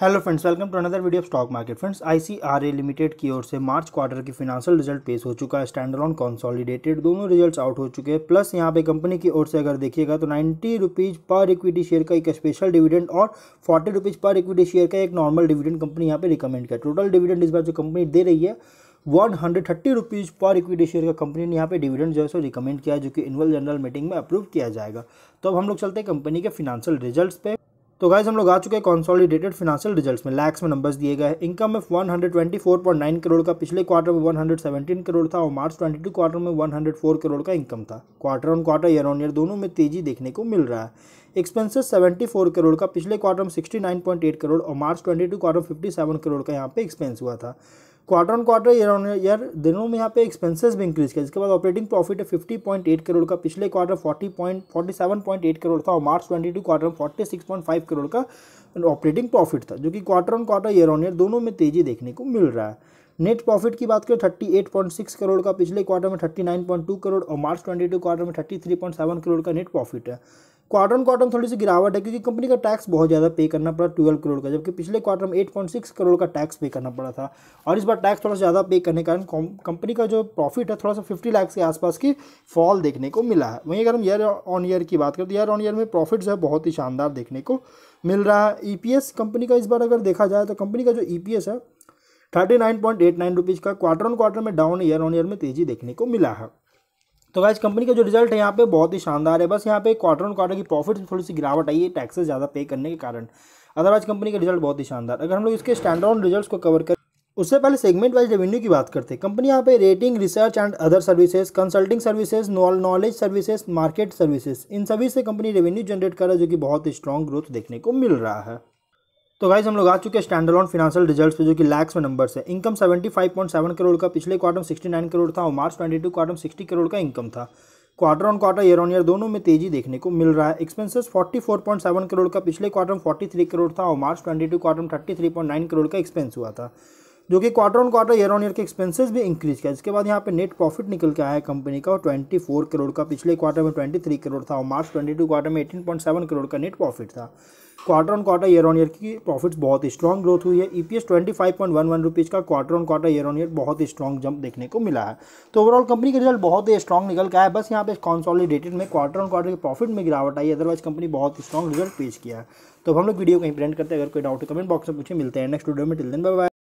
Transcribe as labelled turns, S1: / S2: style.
S1: hello friends welcome to another video of stock market friends ICRA limited की ओर से March quarter की financial result पेश हो चुका है ऑन कॉन्सॉलिडेटेड दोनों रिजल्ट्स आउट हो चुके हैं प्लस यहां पे कंपनी की ओर से अगर देखिएगा तो ninety rupees per equity share का एक स्पेशल डिविडेंड और forty rupees per equity share का एक नॉर्मल डिविडेंड कंपनी यहाँ पे रिकमेंड किया टोटल डिविडेंड इस बार जो कंपनी दे रही है one hundred thirty rupees per equity share का कंपनी ने यहाँ पे डिविडेंड जो है सो रिकमेंड किया जो कि एनुअल जनरल मीटिंग में अप्रूव किया जाएगा तो अब हम लोग चलते हैं कंपनी के फिनेंशियल रिजल्ट्स पे तो गाइज हम लोग आ चुके हैं कॉन्सॉलिडेटेड फिनेंशियल रिजल्ट्स में लैक्स में नंबर्स दिए गए हैं इनकम में 124.9 करोड़ का पिछले क्वार्टर में 117 करोड़ था और मार्च 22 क्वार्टर में 104 करोड़ का इनकम था quarter on quarter year on year दोनों में तेजी देखने को मिल रहा है एक्सपेंसेस 74 करोड़ का पिछले क्वार्टर में 69.8 करोड़ और मार्च 22 क्वार्टर 57 करोड़ का यहाँ पे एक्सपेंस हुआ था quarter on quarter year on year दिनों में यहाँ पे एक्सपेंसेस भी इंक्रीज किया जिसके बाद ऑपरेटिंग प्रॉफिट है फिफ्टी पॉइंट एट करोड़ का पिछले quarter forty point forty seven point eight crore था और मार्च ट्वेंटी टू क्वार्टर में फाइव करोड़ का ऑपरेटिंग प्रॉफिट था जो कि quarter on quarter year on year दोनों में तेजी देखने को मिल रहा है नेट प्रॉफिट की बात करें thirty eight point six crore का पिछले क्वार्टर में thirty nine point two crore और मार्च ट्वेंटी टू क्वार्टर में thirty three point seven crore का नेट प्रॉफिट है क्वार्टर क्वार्टर थोड़ी सी गिरावट है क्योंकि कंपनी का टैक्स बहुत ज़्यादा पे करना पड़ा ट्वेल्व करोड़ का जबकि पिछले क्वार्टर में एट पॉइंट सिक्स करोड़ का टैक्स पे करना पड़ा था और इस बार टैक्स थोड़ा सा ज़्यादा पे करने के कारण कंपनी का जो प्रॉफिट है थोड़ा सा फिफ्टी लैक्स के आसपास की फॉल देखने को मिला है वहीं अगर हम ईयर ऑन ईयर की बात करें तो ईयर ऑन ईयर में प्रॉफिट जो है बहुत ही शानदार देखने को मिल रहा है एस e कंपनी का इस बार अगर देखा जाए तो कंपनी का जो एस e है thirty nine point eight nine rupees का क्वार्टर ऑन क्वार्टर में डाउन ईयर ऑन ईयर में तेज़ी देखने को मिला है तो गाइज कंपनी का जो रिजल्ट है यहाँ पे बहुत ही शानदार है बस यहाँ पे क्वार्टर ऑन क्वार्टर की प्रॉफिट में थोड़ी सी गिरावट आई है टैक्सेस ज़्यादा पे करने के कारण अदरवाइज कंपनी का रिजल्ट बहुत ही शानदार अगर हम लोग इसके स्टैंड ऑन रिजल्ट को कवर कर उससे पहले सेगमेंट वाइज रेवेन्यू की बात करते हैं कंपनी यहाँ पे rating research and other services consulting services knowledge services market services इन सभी से कंपनी रेवेन्यू जनरेट कर रहा है जो कि बहुत ही स्ट्रॉन्ग ग्रोथ देखने को मिल रहा है तो गाइज हम लोग आ चुके हैं स्टैंड ऑन फिनाशियल रिजल्ट्स पे जो कि लैक्स में नंबर्स है इनकम 75.7 करोड़ का पिछले क्वार्टर में 69 करोड़ था और मार्च 22 क्वार्टर में 60 करोड़ का इनकम था quarter on quarter year on year दोनों में तेजी देखने को मिल रहा है एक्सपेंसेस 44.7 करोड़ का पिछले क्वार्टर में थ्री करोड़ था और मार्च 22 क्वार्टर में नाइन करोड़ का एक्सपेंस हुआ था जो कि quarter on quarter year on year के एक्सपेंसेस भी इंक्रीज किया इसके बाद यहाँ पे नेट प्रॉफिट निकल के आया है कंपनी का और 24 करोड़ का पिछले क्वार्टर में 23 करोड़ था और मार्च 22 क्वार्टर में 18.7 करोड़ का नेट प्रॉफिट था quarter on quarter year on year की प्रॉफिट्स बहुत ही स्ट्रॉन्ग ग्रोथ हुई है EPS twenty five point one one rupees का quarter on quarter year on year बहुत ही स्ट्रॉन्ग जंप देखने को मिला है तो ओवरऑल कंपनी का रिजल्ट बहुत ही स्ट्रॉन्ग निकल का है बस यहाँ पे कॉन्सॉलिडेटेड में क्वार्टर ऑन क्वार्टर के प्रॉफिट में गिरावट आई अदरवाइज कंपनी बहुत ही स्ट्रॉन्ग रिजल्ट पेश किया है तो हम लोग वीडियो कहीं इंप्रेंट करते हैं अगर कोई डाउट कमेंट बॉक्स में पूछे मिलते हैं नेक्स्ट वीडियो में टिल दिन बाय